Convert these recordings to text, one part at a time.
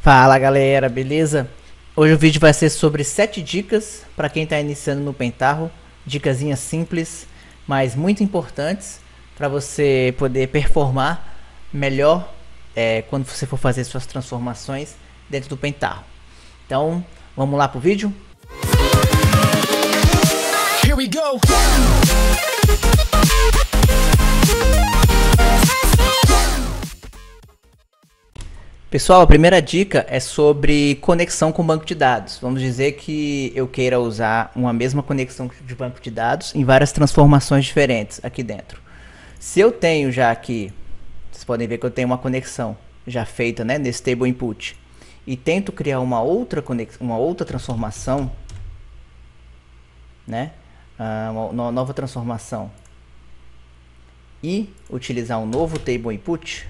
Fala galera, beleza? Hoje o vídeo vai ser sobre 7 dicas para quem está iniciando no Pentarro, dicasinhas simples, mas muito importantes para você poder performar melhor é, quando você for fazer suas transformações dentro do Pentarro. Então, vamos lá pro vídeo? Here we go. Pessoal, a primeira dica é sobre conexão com banco de dados. Vamos dizer que eu queira usar uma mesma conexão de banco de dados em várias transformações diferentes aqui dentro. Se eu tenho já aqui, vocês podem ver que eu tenho uma conexão já feita né, nesse table input e tento criar uma outra, conexão, uma outra transformação, né, ah, uma nova transformação e utilizar um novo table input,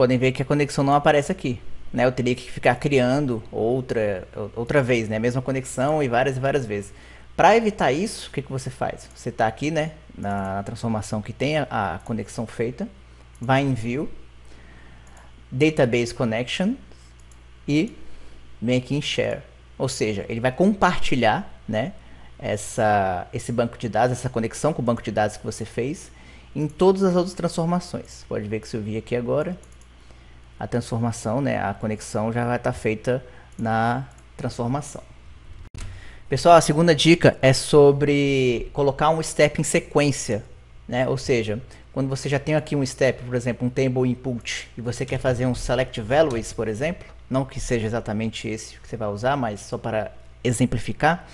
podem ver que a conexão não aparece aqui. Né? Eu teria que ficar criando outra, outra vez, né? a mesma conexão e várias e várias vezes. Para evitar isso, o que, que você faz? Você está aqui né, na transformação que tem a, a conexão feita, vai em View, Database Connection e vem aqui em Share. Ou seja, ele vai compartilhar né, essa, esse banco de dados, essa conexão com o banco de dados que você fez em todas as outras transformações. Pode ver que se eu vi aqui agora, a transformação, né, a conexão já vai estar tá feita na transformação. Pessoal, a segunda dica é sobre colocar um step em sequência, né? Ou seja, quando você já tem aqui um step, por exemplo, um table input, e você quer fazer um select values, por exemplo, não que seja exatamente esse que você vai usar, mas só para exemplificar,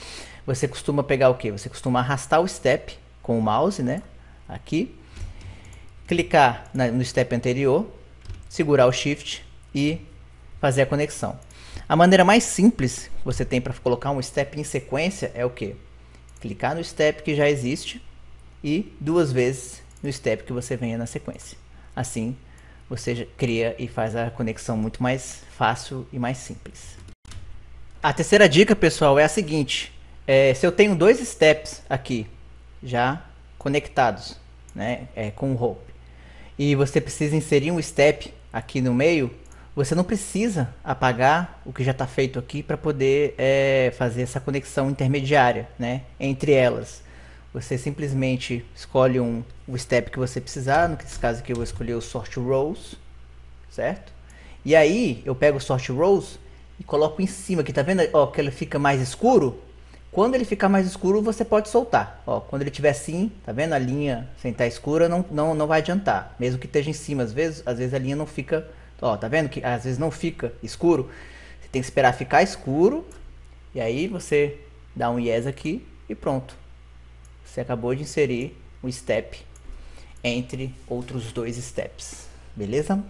você costuma pegar o que? Você costuma arrastar o step com o mouse, né? Aqui, clicar na, no step anterior segurar o Shift e fazer a conexão. A maneira mais simples que você tem para colocar um step em sequência é o que? Clicar no step que já existe e duas vezes no step que você venha na sequência. Assim você cria e faz a conexão muito mais fácil e mais simples. A terceira dica, pessoal, é a seguinte. É, se eu tenho dois steps aqui já conectados né, é, com o Hope e você precisa inserir um step aqui no meio, você não precisa apagar o que já está feito aqui para poder é, fazer essa conexão intermediária né, entre elas. Você simplesmente escolhe um, o step que você precisar, no caso aqui eu vou escolher o sort rows, certo? E aí eu pego o sort rows e coloco em cima aqui, tá vendo? Ó, que ele fica mais escuro, quando ele ficar mais escuro, você pode soltar. Ó, quando ele tiver assim, tá vendo? A linha sem estar tá escura não, não, não vai adiantar. Mesmo que esteja em cima, às vezes, às vezes a linha não fica... Ó, tá vendo que às vezes não fica escuro? Você tem que esperar ficar escuro. E aí você dá um yes aqui e pronto. Você acabou de inserir um step entre outros dois steps. Beleza?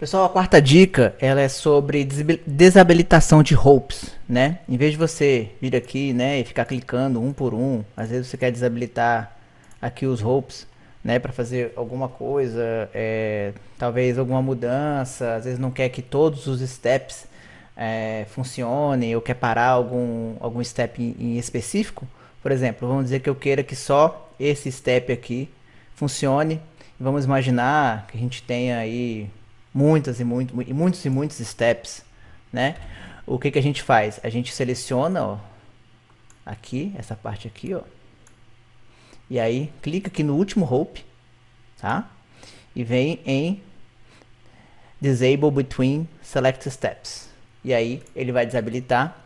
Pessoal, a quarta dica, ela é sobre desabilitação de ropes, né? Em vez de você vir aqui, né, e ficar clicando um por um, às vezes você quer desabilitar aqui os ropes, né, para fazer alguma coisa, é, talvez alguma mudança, às vezes não quer que todos os steps é, funcionem ou quer parar algum, algum step em, em específico. Por exemplo, vamos dizer que eu queira que só esse step aqui funcione. Vamos imaginar que a gente tenha aí muitas e, muito, e muitos e muitos steps, né? O que, que a gente faz? A gente seleciona, ó, aqui, essa parte aqui, ó. E aí, clica aqui no último hope tá? E vem em Disable Between Select Steps. E aí, ele vai desabilitar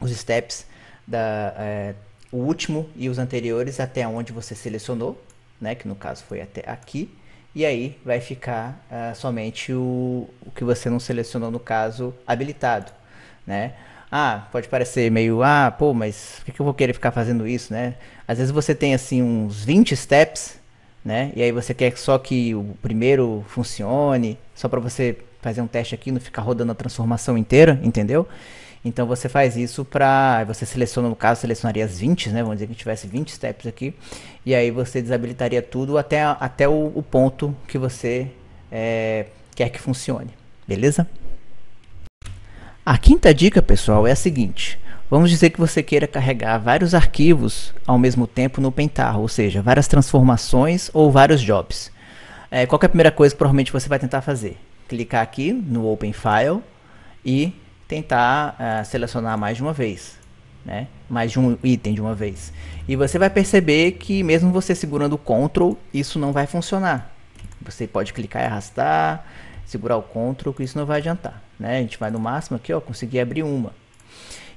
os steps, da, é, o último e os anteriores até onde você selecionou, né? Que no caso foi até aqui. E aí vai ficar uh, somente o, o que você não selecionou, no caso, habilitado, né? Ah, pode parecer meio, ah, pô, mas por que, que eu vou querer ficar fazendo isso, né? Às vezes você tem, assim, uns 20 steps, né? E aí você quer só que o primeiro funcione, só para você fazer um teste aqui, não ficar rodando a transformação inteira, entendeu? Entendeu? Então você faz isso para. Você seleciona, no caso, selecionaria as 20, né? Vamos dizer que tivesse 20 steps aqui. E aí você desabilitaria tudo até, até o, o ponto que você é, quer que funcione. Beleza? A quinta dica, pessoal, é a seguinte. Vamos dizer que você queira carregar vários arquivos ao mesmo tempo no Pentaho, ou seja, várias transformações ou vários jobs. É, qual é a primeira coisa que provavelmente você vai tentar fazer? Clicar aqui no Open File e tentar uh, selecionar mais de uma vez, né? mais de um item de uma vez. E você vai perceber que mesmo você segurando o Ctrl, isso não vai funcionar. Você pode clicar e arrastar, segurar o Ctrl, que isso não vai adiantar. Né? A gente vai no máximo aqui, ó, conseguir abrir uma.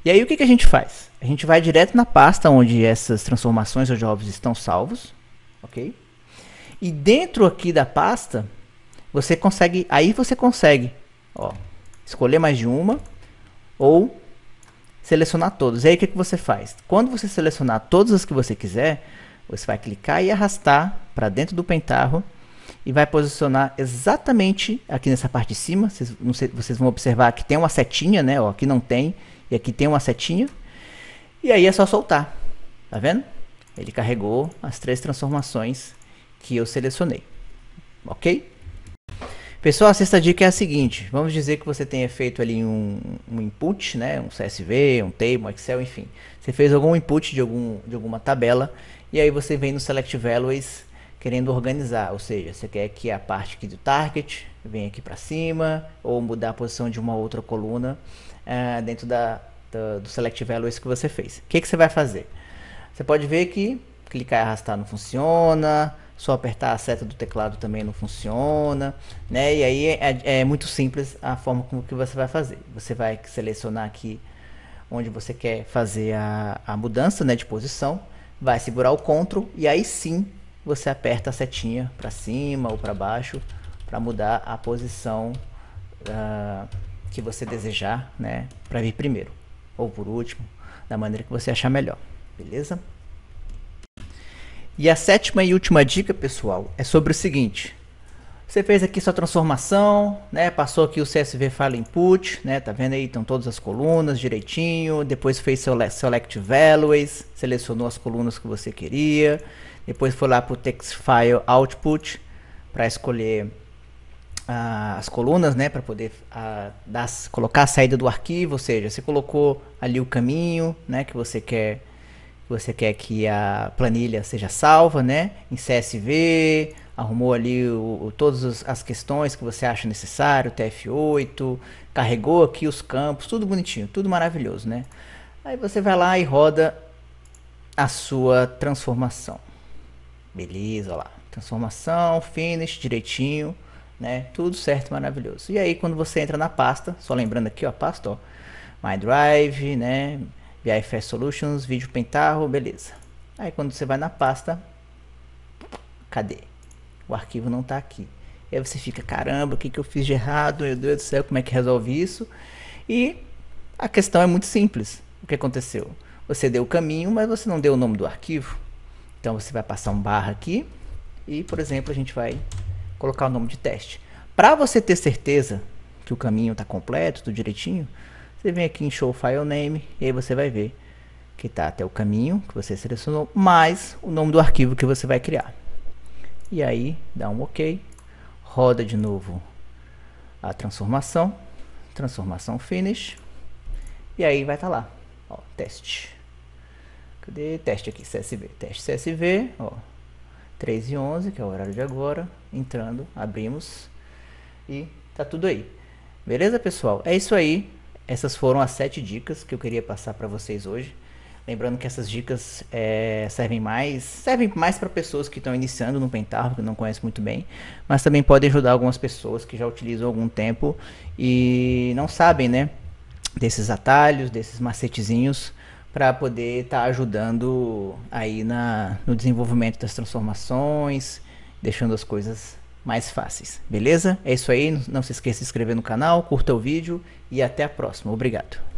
E aí o que, que a gente faz? A gente vai direto na pasta onde essas transformações ou jobs estão salvos, ok? E dentro aqui da pasta, você consegue, aí você consegue, ó, escolher mais de uma ou selecionar todos. E aí o que, que você faz? Quando você selecionar todas as que você quiser, você vai clicar e arrastar para dentro do pentarro e vai posicionar exatamente aqui nessa parte de cima. Vocês, sei, vocês vão observar que tem uma setinha, né? Ó, aqui não tem e aqui tem uma setinha. E aí é só soltar. Tá vendo? Ele carregou as três transformações que eu selecionei. Ok? Pessoal, a sexta dica é a seguinte: vamos dizer que você tenha feito ali um, um input, né, um CSV, um table, um Excel, enfim. Você fez algum input de, algum, de alguma tabela e aí você vem no Select Values querendo organizar, ou seja, você quer que a parte aqui do target venha aqui para cima ou mudar a posição de uma outra coluna uh, dentro da, da, do Select Values que você fez. O que, que você vai fazer? Você pode ver que clicar e arrastar não funciona, só apertar a seta do teclado também não funciona, né? E aí é, é, é, muito simples a forma como que você vai fazer. Você vai selecionar aqui onde você quer fazer a, a mudança né, de posição, vai segurar o CTRL e aí sim você aperta a setinha para cima ou para baixo para mudar a posição uh, que você desejar, né? Para vir primeiro ou por último, da maneira que você achar melhor, beleza? E a sétima e última dica, pessoal, é sobre o seguinte. Você fez aqui sua transformação, né? Passou aqui o CSV File Input, né? Tá vendo aí? Estão todas as colunas direitinho. Depois fez seu Select Values, selecionou as colunas que você queria. Depois foi lá para o Text File Output para escolher ah, as colunas, né? Para poder ah, dar, colocar a saída do arquivo, ou seja, você colocou ali o caminho, né? Que você quer você quer que a planilha seja salva, né? Em CSV, arrumou ali o, o, todas as questões que você acha necessário, TF8, carregou aqui os campos, tudo bonitinho, tudo maravilhoso, né? Aí você vai lá e roda a sua transformação. Beleza, lá. Transformação, finish, direitinho, né? Tudo certo, maravilhoso. E aí quando você entra na pasta, só lembrando aqui, ó, a pasta, ó, My Drive, né? BIFS Solutions, vídeo pentarro, beleza. Aí quando você vai na pasta, cadê? O arquivo não está aqui. E aí você fica, caramba, o que, que eu fiz de errado? Meu Deus do céu, como é que resolve isso? E a questão é muito simples. O que aconteceu? Você deu o caminho, mas você não deu o nome do arquivo. Então você vai passar um barra aqui e, por exemplo, a gente vai colocar o nome de teste. Para você ter certeza que o caminho está completo, tudo direitinho, você vem aqui em Show File Name e aí você vai ver que está até o caminho que você selecionou, mais o nome do arquivo que você vai criar. E aí dá um OK, roda de novo a transformação, transformação Finish, e aí vai estar tá lá, ó, teste. Cadê? Teste aqui, CSV, teste CSV, ó, 3 e 11, que é o horário de agora, entrando, abrimos, e tá tudo aí. Beleza, pessoal? É isso aí. Essas foram as sete dicas que eu queria passar para vocês hoje. Lembrando que essas dicas é, servem mais servem mais para pessoas que estão iniciando no Pentarro, que não conhecem muito bem, mas também podem ajudar algumas pessoas que já utilizam algum tempo e não sabem, né? Desses atalhos, desses macetezinhos, para poder estar tá ajudando aí na, no desenvolvimento das transformações, deixando as coisas mais fáceis. Beleza? É isso aí. Não se esqueça de se inscrever no canal, curta o vídeo e até a próxima. Obrigado.